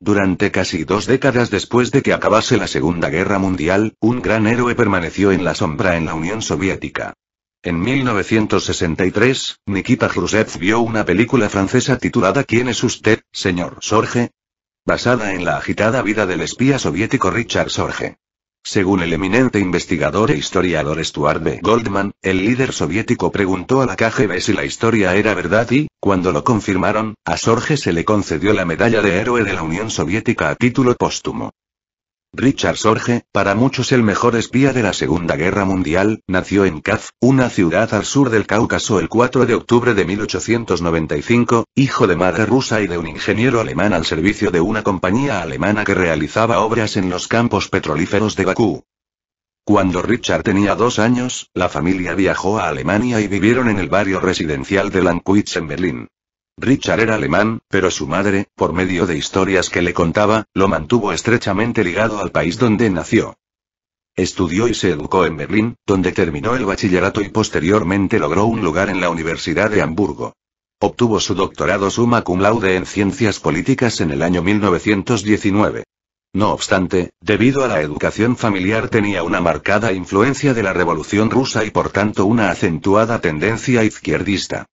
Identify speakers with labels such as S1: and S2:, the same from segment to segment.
S1: Durante casi dos décadas después de que acabase la Segunda Guerra Mundial, un gran héroe permaneció en la sombra en la Unión Soviética. En 1963, Nikita Khrushchev vio una película francesa titulada ¿Quién es usted, señor Sorge? basada en la agitada vida del espía soviético Richard Sorge. Según el eminente investigador e historiador Stuart B. Goldman, el líder soviético preguntó a la KGB si la historia era verdad y, cuando lo confirmaron, a Sorge se le concedió la medalla de héroe de la Unión Soviética a título póstumo. Richard Sorge, para muchos el mejor espía de la Segunda Guerra Mundial, nació en Kaf, una ciudad al sur del Cáucaso el 4 de octubre de 1895, hijo de madre rusa y de un ingeniero alemán al servicio de una compañía alemana que realizaba obras en los campos petrolíferos de Bakú. Cuando Richard tenía dos años, la familia viajó a Alemania y vivieron en el barrio residencial de Lankwitz en Berlín. Richard era alemán, pero su madre, por medio de historias que le contaba, lo mantuvo estrechamente ligado al país donde nació. Estudió y se educó en Berlín, donde terminó el bachillerato y posteriormente logró un lugar en la Universidad de Hamburgo. Obtuvo su doctorado summa cum laude en ciencias políticas en el año 1919. No obstante, debido a la educación familiar tenía una marcada influencia de la Revolución rusa y por tanto una acentuada tendencia izquierdista.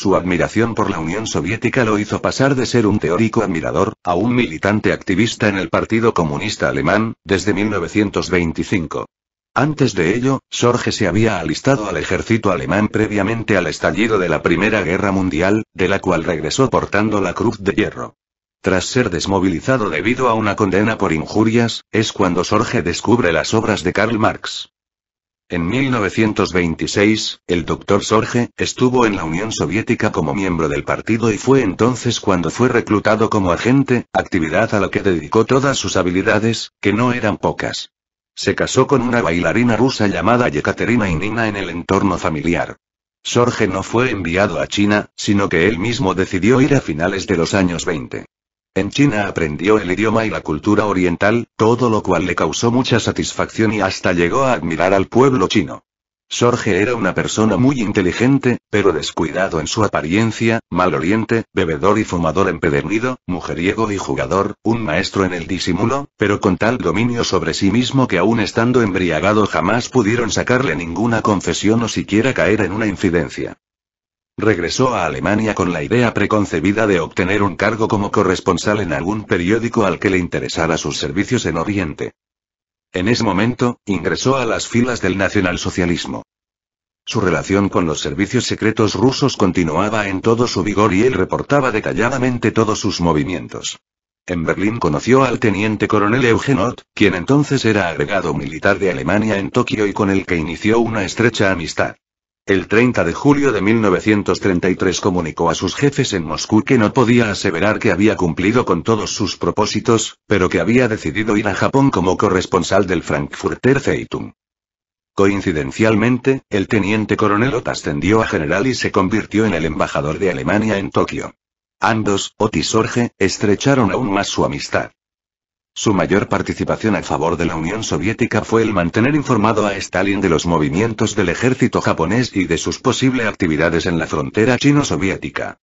S1: Su admiración por la Unión Soviética lo hizo pasar de ser un teórico admirador, a un militante activista en el Partido Comunista Alemán, desde 1925. Antes de ello, Sorge se había alistado al ejército alemán previamente al estallido de la Primera Guerra Mundial, de la cual regresó portando la Cruz de Hierro. Tras ser desmovilizado debido a una condena por injurias, es cuando Sorge descubre las obras de Karl Marx. En 1926, el doctor Sorge, estuvo en la Unión Soviética como miembro del partido y fue entonces cuando fue reclutado como agente, actividad a la que dedicó todas sus habilidades, que no eran pocas. Se casó con una bailarina rusa llamada Yekaterina Inina en el entorno familiar. Sorge no fue enviado a China, sino que él mismo decidió ir a finales de los años 20. En China aprendió el idioma y la cultura oriental, todo lo cual le causó mucha satisfacción y hasta llegó a admirar al pueblo chino. Sorge era una persona muy inteligente, pero descuidado en su apariencia, mal oriente, bebedor y fumador empedernido, mujeriego y jugador, un maestro en el disimulo, pero con tal dominio sobre sí mismo que aún estando embriagado jamás pudieron sacarle ninguna confesión o siquiera caer en una incidencia. Regresó a Alemania con la idea preconcebida de obtener un cargo como corresponsal en algún periódico al que le interesara sus servicios en Oriente. En ese momento, ingresó a las filas del nacionalsocialismo. Su relación con los servicios secretos rusos continuaba en todo su vigor y él reportaba detalladamente todos sus movimientos. En Berlín conoció al teniente coronel Eugenot, quien entonces era agregado militar de Alemania en Tokio y con el que inició una estrecha amistad. El 30 de julio de 1933 comunicó a sus jefes en Moscú que no podía aseverar que había cumplido con todos sus propósitos, pero que había decidido ir a Japón como corresponsal del Frankfurter Zeitung. Coincidencialmente, el teniente coronel Ott ascendió a general y se convirtió en el embajador de Alemania en Tokio. Ambos, Otis Sorge, estrecharon aún más su amistad. Su mayor participación a favor de la Unión Soviética fue el mantener informado a Stalin de los movimientos del ejército japonés y de sus posibles actividades en la frontera chino-soviética.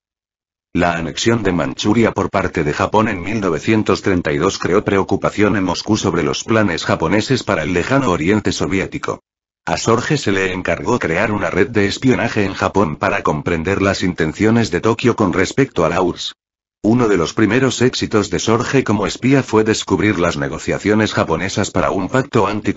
S1: La anexión de Manchuria por parte de Japón en 1932 creó preocupación en Moscú sobre los planes japoneses para el lejano oriente soviético. A Sorge se le encargó crear una red de espionaje en Japón para comprender las intenciones de Tokio con respecto a la URSS. Uno de los primeros éxitos de Sorge como espía fue descubrir las negociaciones japonesas para un pacto anti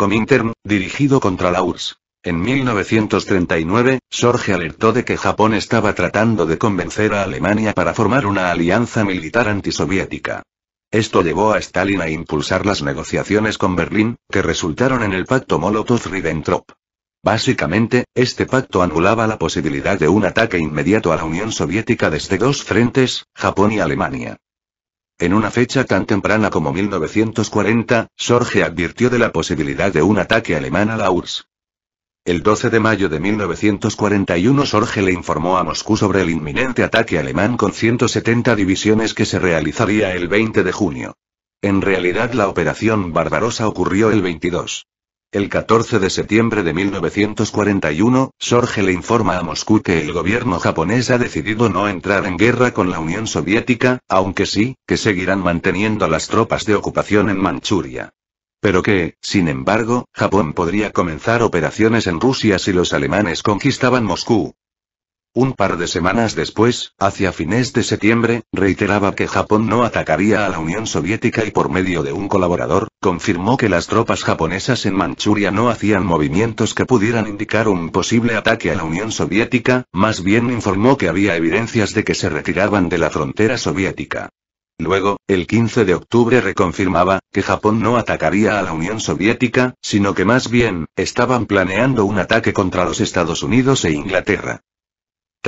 S1: dirigido contra la URSS. En 1939, Sorge alertó de que Japón estaba tratando de convencer a Alemania para formar una alianza militar antisoviética. Esto llevó a Stalin a impulsar las negociaciones con Berlín, que resultaron en el pacto Molotov-Ribbentrop. Básicamente, este pacto anulaba la posibilidad de un ataque inmediato a la Unión Soviética desde dos frentes, Japón y Alemania. En una fecha tan temprana como 1940, Sorge advirtió de la posibilidad de un ataque alemán a la URSS. El 12 de mayo de 1941 Sorge le informó a Moscú sobre el inminente ataque alemán con 170 divisiones que se realizaría el 20 de junio. En realidad la operación Barbarosa ocurrió el 22. El 14 de septiembre de 1941, Sorge le informa a Moscú que el gobierno japonés ha decidido no entrar en guerra con la Unión Soviética, aunque sí, que seguirán manteniendo las tropas de ocupación en Manchuria. Pero que, sin embargo, Japón podría comenzar operaciones en Rusia si los alemanes conquistaban Moscú. Un par de semanas después, hacia fines de septiembre, reiteraba que Japón no atacaría a la Unión Soviética y por medio de un colaborador, confirmó que las tropas japonesas en Manchuria no hacían movimientos que pudieran indicar un posible ataque a la Unión Soviética, más bien informó que había evidencias de que se retiraban de la frontera soviética. Luego, el 15 de octubre reconfirmaba, que Japón no atacaría a la Unión Soviética, sino que más bien, estaban planeando un ataque contra los Estados Unidos e Inglaterra.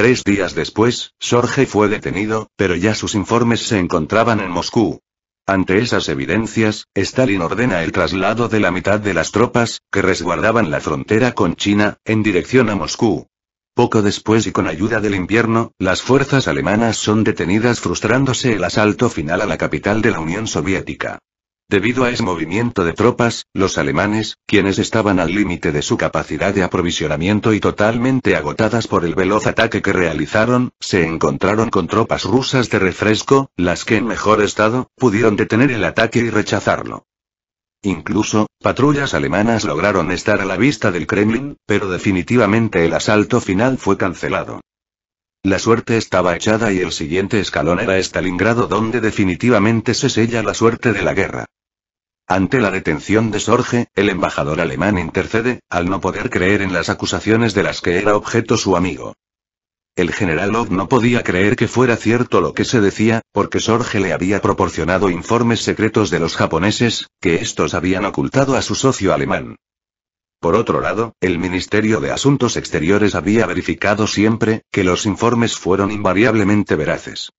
S1: Tres días después, Sorge fue detenido, pero ya sus informes se encontraban en Moscú. Ante esas evidencias, Stalin ordena el traslado de la mitad de las tropas, que resguardaban la frontera con China, en dirección a Moscú. Poco después y con ayuda del invierno, las fuerzas alemanas son detenidas frustrándose el asalto final a la capital de la Unión Soviética. Debido a ese movimiento de tropas, los alemanes, quienes estaban al límite de su capacidad de aprovisionamiento y totalmente agotadas por el veloz ataque que realizaron, se encontraron con tropas rusas de refresco, las que en mejor estado, pudieron detener el ataque y rechazarlo. Incluso, patrullas alemanas lograron estar a la vista del Kremlin, pero definitivamente el asalto final fue cancelado. La suerte estaba echada y el siguiente escalón era Stalingrado donde definitivamente se sella la suerte de la guerra. Ante la detención de Sorge, el embajador alemán intercede, al no poder creer en las acusaciones de las que era objeto su amigo. El general Love no podía creer que fuera cierto lo que se decía, porque Sorge le había proporcionado informes secretos de los japoneses, que estos habían ocultado a su socio alemán. Por otro lado, el Ministerio de Asuntos Exteriores había verificado siempre que los informes fueron invariablemente veraces.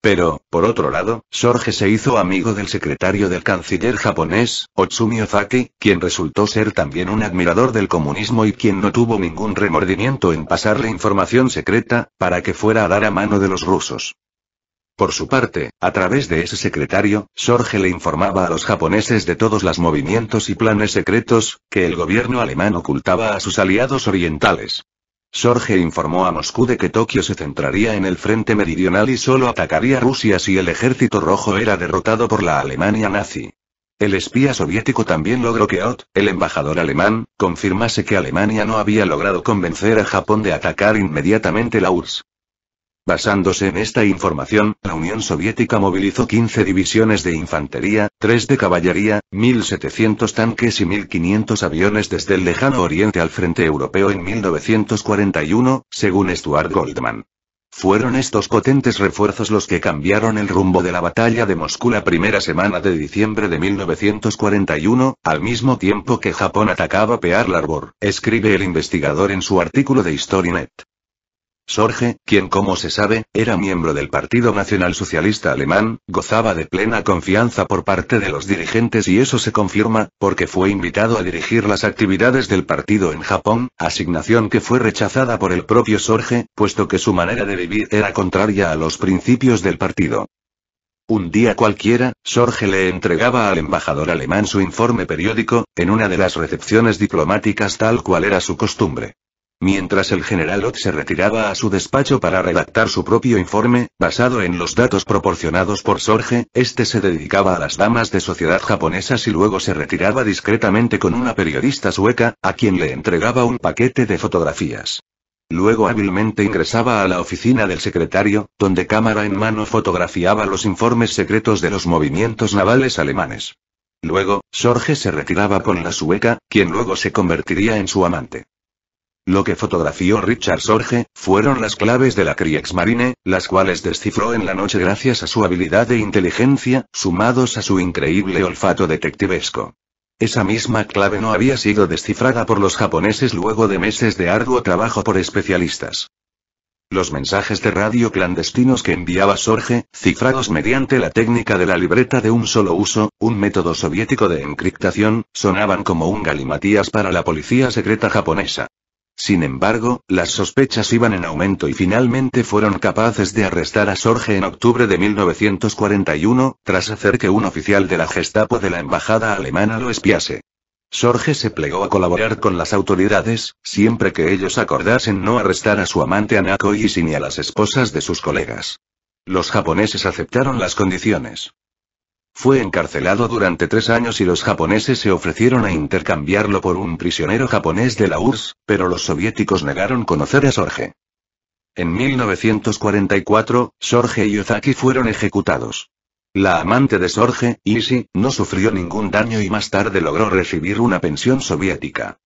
S1: Pero, por otro lado, Sorge se hizo amigo del secretario del canciller japonés, Otsumi Ozaki, quien resultó ser también un admirador del comunismo y quien no tuvo ningún remordimiento en pasarle información secreta, para que fuera a dar a mano de los rusos. Por su parte, a través de ese secretario, Sorge le informaba a los japoneses de todos los movimientos y planes secretos, que el gobierno alemán ocultaba a sus aliados orientales. Sorge informó a Moscú de que Tokio se centraría en el frente meridional y solo atacaría Rusia si el ejército rojo era derrotado por la Alemania nazi. El espía soviético también logró que Ott, el embajador alemán, confirmase que Alemania no había logrado convencer a Japón de atacar inmediatamente la URSS. Basándose en esta información, la Unión Soviética movilizó 15 divisiones de infantería, 3 de caballería, 1.700 tanques y 1.500 aviones desde el lejano oriente al frente europeo en 1941, según Stuart Goldman. Fueron estos potentes refuerzos los que cambiaron el rumbo de la batalla de Moscú la primera semana de diciembre de 1941, al mismo tiempo que Japón atacaba Pearl Harbor, escribe el investigador en su artículo de HistoryNet. Sorge, quien como se sabe, era miembro del Partido Nacional Socialista Alemán, gozaba de plena confianza por parte de los dirigentes y eso se confirma, porque fue invitado a dirigir las actividades del partido en Japón, asignación que fue rechazada por el propio Sorge, puesto que su manera de vivir era contraria a los principios del partido. Un día cualquiera, Sorge le entregaba al embajador alemán su informe periódico, en una de las recepciones diplomáticas tal cual era su costumbre. Mientras el general Ott se retiraba a su despacho para redactar su propio informe, basado en los datos proporcionados por Sorge, este se dedicaba a las damas de sociedad japonesas y luego se retiraba discretamente con una periodista sueca, a quien le entregaba un paquete de fotografías. Luego hábilmente ingresaba a la oficina del secretario, donde cámara en mano fotografiaba los informes secretos de los movimientos navales alemanes. Luego, Sorge se retiraba con la sueca, quien luego se convertiría en su amante. Lo que fotografió Richard Sorge, fueron las claves de la Kriegsmarine, las cuales descifró en la noche gracias a su habilidad de inteligencia, sumados a su increíble olfato detectivesco. Esa misma clave no había sido descifrada por los japoneses luego de meses de arduo trabajo por especialistas. Los mensajes de radio clandestinos que enviaba Sorge, cifrados mediante la técnica de la libreta de un solo uso, un método soviético de encriptación, sonaban como un galimatías para la policía secreta japonesa. Sin embargo, las sospechas iban en aumento y finalmente fueron capaces de arrestar a Sorge en octubre de 1941, tras hacer que un oficial de la Gestapo de la embajada alemana lo espiase. Sorge se plegó a colaborar con las autoridades, siempre que ellos acordasen no arrestar a su amante Anako y ni a las esposas de sus colegas. Los japoneses aceptaron las condiciones. Fue encarcelado durante tres años y los japoneses se ofrecieron a intercambiarlo por un prisionero japonés de la URSS, pero los soviéticos negaron conocer a Sorge. En 1944, Sorge y Ozaki fueron ejecutados. La amante de Sorge, Isi, no sufrió ningún daño y más tarde logró recibir una pensión soviética.